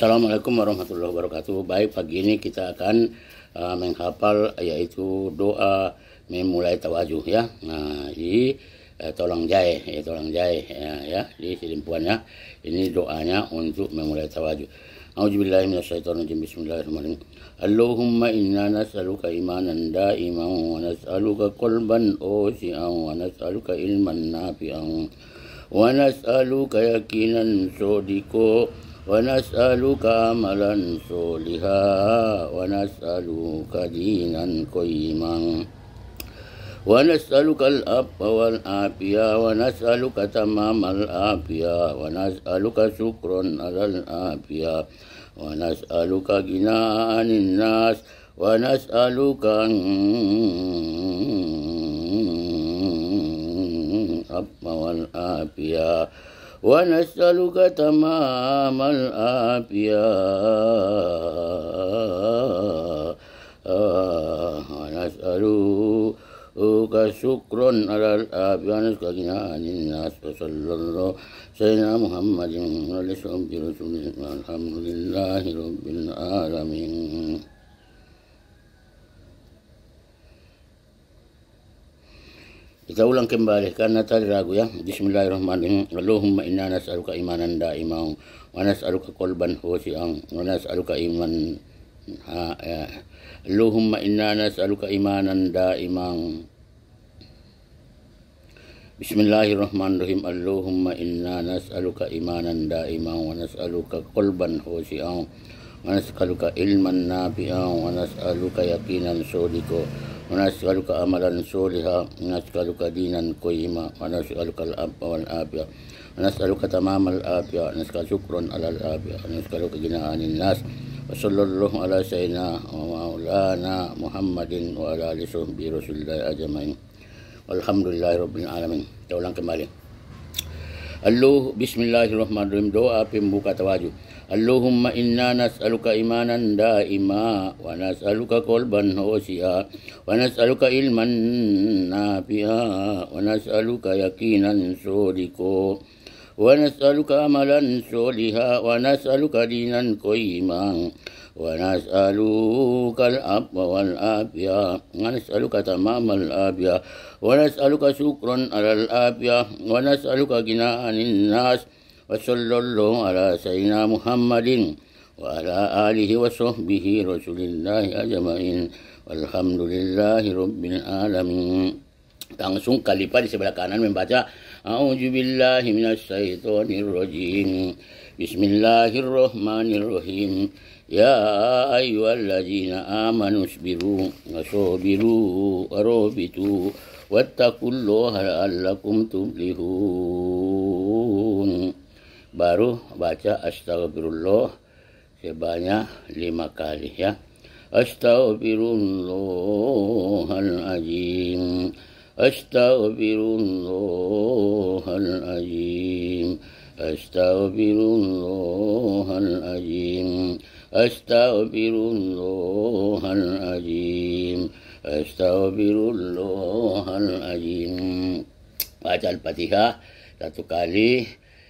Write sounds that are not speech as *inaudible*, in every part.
Assalamualaikum warahmatullahi wabarakatuh. Baik, pagi ini kita akan uh, menghafal yaitu doa memulai tawajuh ya. Nah, di eh, uh, tolong jahe, ya, tolong jahe ya, ya di silimpuan ya. Ini doanya untuk memulai tawajuh. A'udzubillahi minasyaitonirrajim. Bismillahirrahmanirrahim. Allahumma inna nas'aluka imanan da'iman wa nas'aluka qalban wasi'an wa nas'aluka ilman nafi'an wa nas'aluka yakinan sodiko ونسألك عملا صالحا ونسألك دينا قيما ونسألك الأب والعافية ونسألك تمام العافية ونسألك شكرا على العافية ونسألك غناء عن الناس ونسألك الأب والعافية ونسألك تمام الآبياء آه، ونسألك شكرا على الآبياء ونسألك غنى عن الناس وصلى الله سيدنا محمد ورسول برسوله والحمد لله رب العالمين kita ulang kembali karena tadi ragu ya. Bismillahirrahmanirrahim. Allahumma inna nas'aluka imanan da'imau wa nas'aluka qalban khusyi'an wa nas'aluka iman ha ya. Allahumma inna nas'aluka imanan da'imau Bismillahirrahmanirrahim. Allahumma inna nas'aluka imanan da'imau wa nas'aluka qalban khusyi'an ونسألك علما نافعا ونسألك يقينا صادقا ونسألك عملا صالحا ونسألك دينا قيما ونسألك الأب والآبية ونسألك تمام الآبية ونسألك شكرا على الآبية ونسألك غنى عن الناس وصلى الله على سيدنا ومولانا محمد وعلى آله وصحبه رسول الله أجمعين والحمد لله رب العالمين Kita ulang kembali. Allah Bismillahirrahmanirrahim doa pembuka tawajuk. اللهم إنا نسألك إيمانا دائما ونسألك قلبا واسعا ونسألك علما نافعا ونسألك يقينا صادقا ونسألك عملا صالحا ونسألك دينا قيما ونسألك الأب والآبية ونسألك تمام الآبية ونسألك شكرا على الآبية ونسألك غنى عن الناس وصلى الله على سيدنا محمد وعلى آله وصحبه رسول الله أجمعين والحمد لله رب العالمين langsung kalipa di sebelah kanan membaca A'udzubillahi minasyaitonirrajim Bismillahirrahmanirrahim Ya ayyuhalladzina amanu isbiru wasabiru warabitu wattaqullaha la'allakum tuflihun baru baca astagfirullah sebanyak lima kali ya astagfirullahaladzim astagfirullahaladzim astagfirullahaladzim astagfirullahaladzim astagfirullahaladzim baca al-fatihah satu kali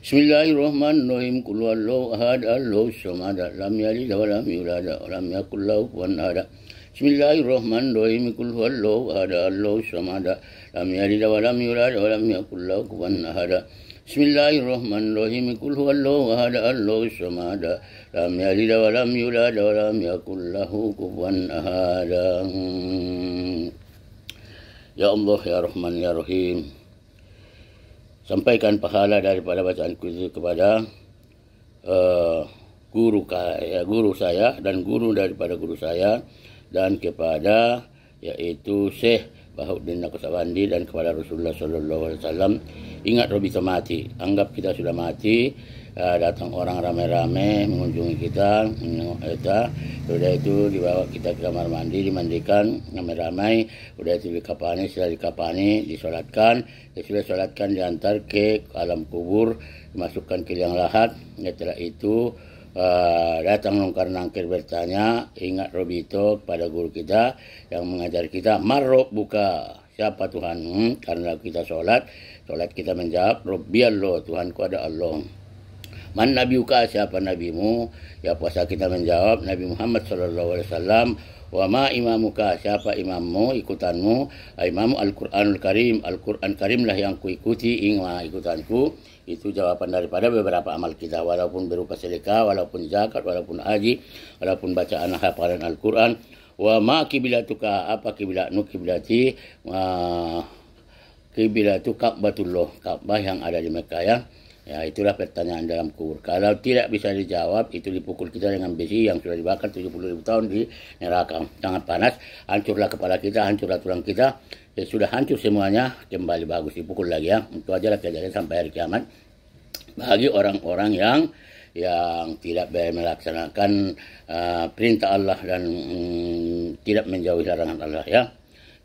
Bismillahirrahmanirrahim. Qul huwallahu ahad, Allahu samad, lam yalid wa lam yulad wa lam yakul lahu kufuwan ahad. Bismillahirrahmanirrahim. Qul huwallahu ahad, Allahu samad, lam yalid wa lam yulad wa lam yakul lahu kufuwan ahad. Bismillahirrahmanirrahim. Qul huwallahu ahad, Allahu samad, lam yalid wa lam yulad wa lam yakul lahu kufuwan ahad. Ya Allah ya Rahman ya Rahim. sampaikan pahala daripada bacaan kuis kepada uh, guru saya, eh, guru saya dan guru daripada guru saya dan kepada yaitu Syekh Bahuddin Nakusawandi dan kepada Rasulullah sallallahu alaihi wasallam ingat Robi kita anggap kita sudah mati Eh, datang orang rame-rame mengunjungi kita kita ya udah itu dibawa kita ke kamar mandi dimandikan ramai-ramai udah itu dikapani sudah dikapani disolatkan ya setelah solatkan diantar ke alam kubur dimasukkan ke liang lahat ya, setelah itu Uh, datang nungkar nangkir bertanya ingat Robito kepada guru kita yang mengajar kita marok buka siapa Tuhan hmm, karena kita sholat sholat kita menjawab Robbi Allah Tuhanku ada Allah man nabiuka siapa nabimu ya puasa kita menjawab Nabi Muhammad Shallallahu Alaihi Wasallam wa ma imamuka siapa imammu ikutanmu ah, imamu Al-Qur'anul Karim Al-Qur'an Karimlah yang kuikuti ing ah, ikutanku itu jawaban daripada beberapa amal kita walaupun berupa sedekah walaupun zakat walaupun haji walaupun bacaan hafalan Al-Qur'an wa ma kiblatuka apa kiblatmu? kiblati ah, kiblatu Ka'batullah Ka'bah yang ada di Mekah ya Ya, itulah pertanyaan dalam kubur. Kalau tidak bisa dijawab, itu dipukul kita dengan besi yang sudah dibakar puluh ribu tahun di neraka. Sangat panas, hancurlah kepala kita, hancurlah tulang kita. Ya, sudah hancur semuanya, kembali bagus. Dipukul lagi ya. Itu aja lah kejadian sampai hari kiamat. Bagi orang-orang yang yang tidak melaksanakan uh, perintah Allah dan mm, tidak menjauhi larangan Allah ya.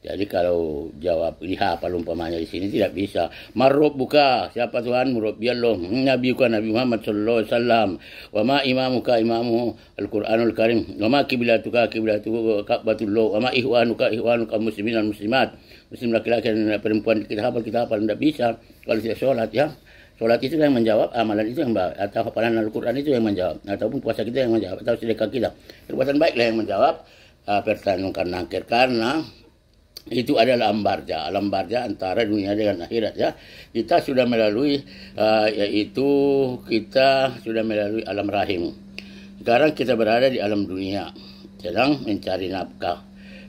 Jadi kalau jawab lihat apa umpamanya di sini tidak bisa. Marrob buka siapa Tuhan murob ya Allah. Hmm, Nabi bukan Nabi Muhammad sallallahu alaihi wasallam. Wa ma imamuka imamu Al-Qur'anul Karim. Wa ma kiblatuka kiblatu Ka'batullah. Wa ma ihwanuka kaum muslimin dan muslimat. Muslim laki-laki dan perempuan kita hafal kita hafal tidak bisa kalau tidak sholat ya. Sholat itu yang menjawab, amalan itu yang baik. Atau hafalan Al-Quran itu yang menjawab. Ataupun puasa kita yang menjawab. Atau sedekah kita. Perbuatan baiklah yang menjawab. Uh, ah, pertanyaan karena akhir. Karena itu adalah ambarja, ambarja antara dunia dengan akhirat ya. Kita sudah melalui uh, yaitu kita sudah melalui alam rahim. Sekarang kita berada di alam dunia, sedang mencari nafkah,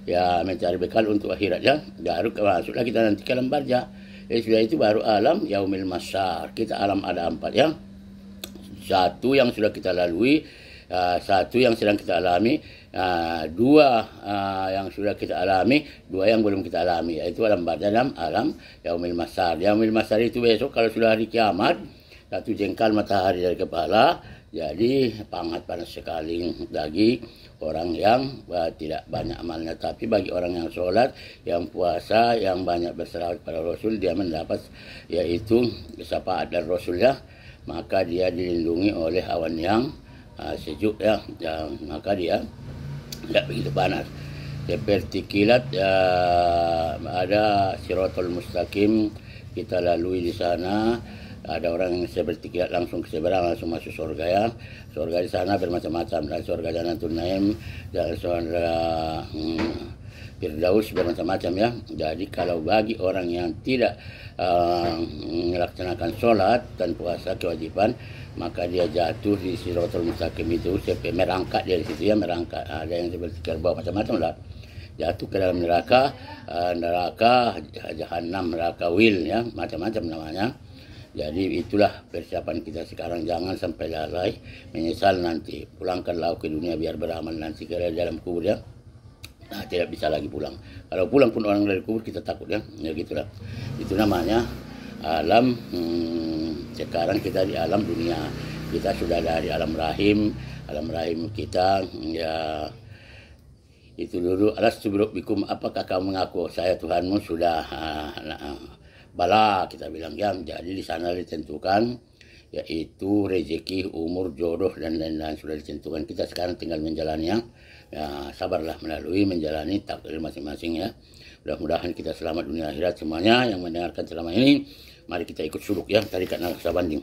ya mencari bekal untuk akhirat ya. Baru masuklah kita nanti ke alam barja. Ya, sudah itu baru alam yaumil masar. Kita alam ada empat ya. Satu yang sudah kita lalui Uh, satu yang sedang kita alami, uh, dua uh, yang sudah kita alami, dua yang belum kita alami, yaitu alam badan, alam yaumil masar. Yaumil masar itu besok kalau sudah hari kiamat, satu jengkal matahari dari kepala, jadi pangat panas sekali lagi orang yang tidak banyak amalnya. Tapi bagi orang yang sholat, yang puasa, yang banyak berselawat pada Rasul, dia mendapat yaitu syafaat dan Rasulnya, maka dia dilindungi oleh awan yang uh, sejuk ya, ya maka dia tidak begitu panas seperti kilat ya, ada siratul mustaqim kita lalui di sana ada orang yang seperti kilat langsung ke seberang langsung masuk surga ya surga di sana bermacam-macam dan surga jalan tunaim dan surga hmm, Firdaus bermacam-macam ya. Jadi kalau bagi orang yang tidak uh, melaksanakan sholat dan puasa kewajiban, maka dia jatuh di sirotul mustaqim itu merangkak dari situ ya merangkak ah, ada yang seperti kerbau macam-macam lah jatuh ke dalam neraka ah, neraka jahanam neraka wil ya macam-macam namanya jadi itulah persiapan kita sekarang jangan sampai lalai menyesal nanti pulangkanlah ke dunia biar beramal nanti ke dalam kubur ya nah, tidak bisa lagi pulang kalau pulang pun orang dari kubur kita takut ya ya gitulah itu namanya alam hmm, sekarang kita di alam dunia kita sudah dari alam rahim alam rahim kita ya itu dulu alas bikum apakah kamu mengaku saya Tuhanmu sudah uh, nah, bala kita bilang yang jadi di sana ditentukan yaitu rezeki umur jodoh dan lain-lain sudah ditentukan kita sekarang tinggal menjalani yang ya, sabarlah melalui menjalani takdir masing-masing ya mudah-mudahan kita selamat dunia akhirat semuanya yang mendengarkan selama ini Mari kita ikut suluk ya, tarikat Naksabanding.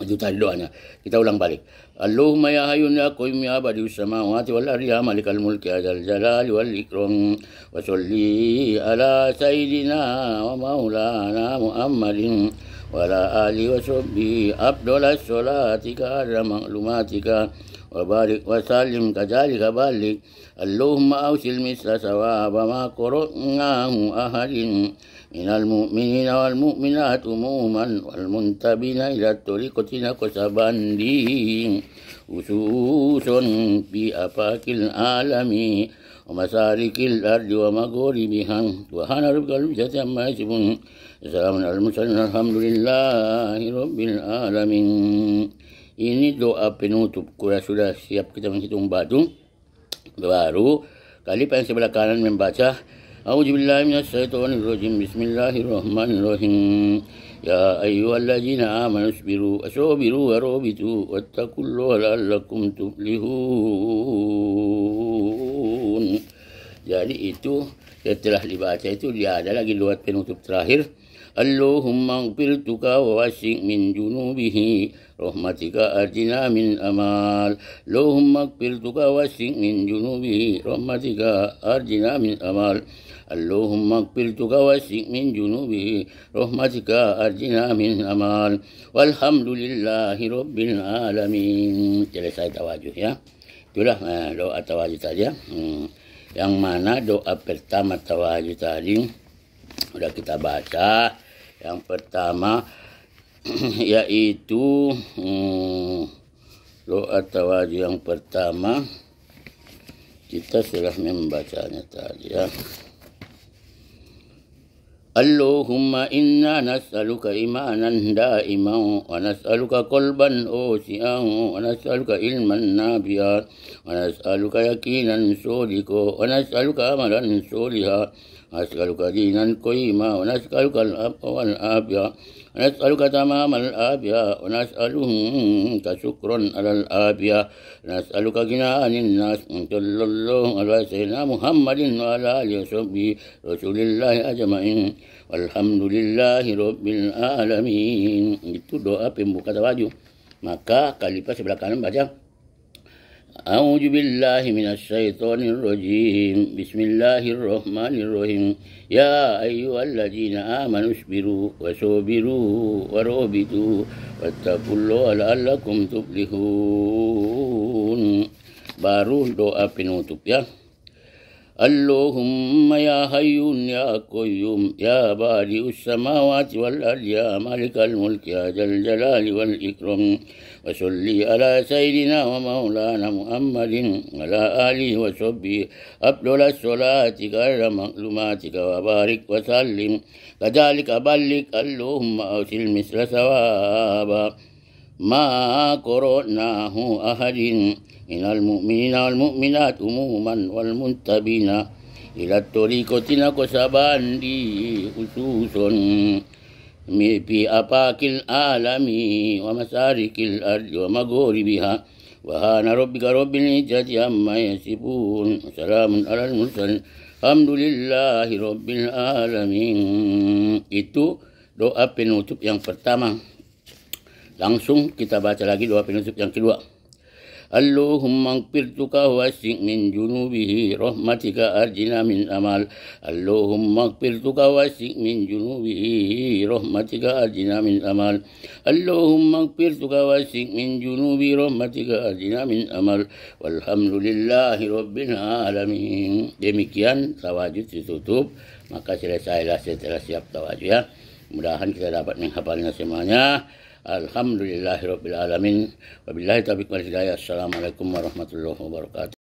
Lanjutan doanya. Kita ulang balik. Allahumma ya hayyun ya qayyum ya badius samawati wal ardi ya malikal mulki ya jalali wal ikram wa ala sayyidina wa maulana Muhammadin wa ala ali wa sahbihi afdal as-salati kadra ma'lumatika wa barik wa sallim kadhalika balik Allahumma awsil misla sawaba ma ahadin من المؤمنين والمؤمنات عموما والمنتبين إلى الطريقة قصبا لي أسوس في أفاق العالم ومسارك الأرض ومغاربها وهان ربك العزة عما يصفون سلام على المرسلين الحمد لله رب العالمين Ini doa penutup Kurang sudah siap kita menghitung batu Baru Kali yang sebelah kanan membaca أعوذ بالله من الشيطان الرجيم بسم الله الرحمن الرحيم يا أيها الذين آمنوا اصبروا أصبروا ورابطوا واتقوا الله لعلكم تفلحون Jadi itu setelah dibaca itu dia ada lagi dua penutup terakhir Allahumma gfirtuka wa wasi' min junubihi rahmatika atina min amal Allahumma gfirtuka wa wasi' min junubihi rahmatika atina min amal اللهم اغفر واسق من جنوبه رحمتك أرجنا من أمان والحمد لله رب العالمين selesai tawajuh ya itulah eh, doa tawajuh tadi ya hmm. yang mana doa pertama tawajuh tadi sudah kita baca yang pertama *clears throat* yaitu hmm, doa yang pertama kita sudah membacanya tadi ya اللهم إنا نسألك إيمانا دائما ونسألك قلبا واسعا ونسألك علما نافعا ونسألك يقينا صادقا ونسألك أملا صالحا أسألك دينا قيما ونسألك الأب والآبية ونسألك تمام الآبية ونسألك شكرا على الآبية ونسألك غنى عن الناس صلى الله على سيدنا محمد وعلى آله وصحبه رسول الله أجمعين والحمد لله رب العالمين itu doa pembuka tawaju maka kalipah sebelah kanan baca أعوذ بالله من الشيطان الرجيم بسم الله الرحمن الرحيم يا أيها الذين آمنوا اصبروا وصبروا ورابطوا واتقوا الله لعلكم تفلحون بارون دو penutup ya اللهم يا حي يا قيوم يا بارئ السماوات والأرض يا مالك الملك يا ذا الجلال والإكرام وصلي على سيدنا ومولانا محمد وعلى آله وصحبه أفضل الصلاة غير مظلوماتك وبارك وسلم كذلك بلغ اللهم أوصل مثل ثوابا ما قرأناه أحد من المؤمنين والمؤمنات عموما والمنتبين إلى الطريقة نقصبان لي أسوس في أفاق العالم ومسارك الأرض ومغوربها وهان ربك رب العزة عما يصفون سلام على المرسلين Alhamdulillahi Rabbil Alamin Itu doa penutup yang pertama Langsung kita baca lagi doa penutup yang kedua. اللهم اغفرتك واسع من جنوبه رحمتك أرجنا من أمل اللهم اغفرتك wasik min جنوبه رحمتك arjina min amal. اللهم اغفرتك واسع من جنوب رحمتك أرجنا من أمل والحمد لله رب demikian tawajud ditutup maka selesailah setelah siap tawajud ya mudahan kita dapat menghafalnya semuanya الحمد لله رب العالمين وبالله التوفيق والهداية السلام عليكم ورحمة الله وبركاته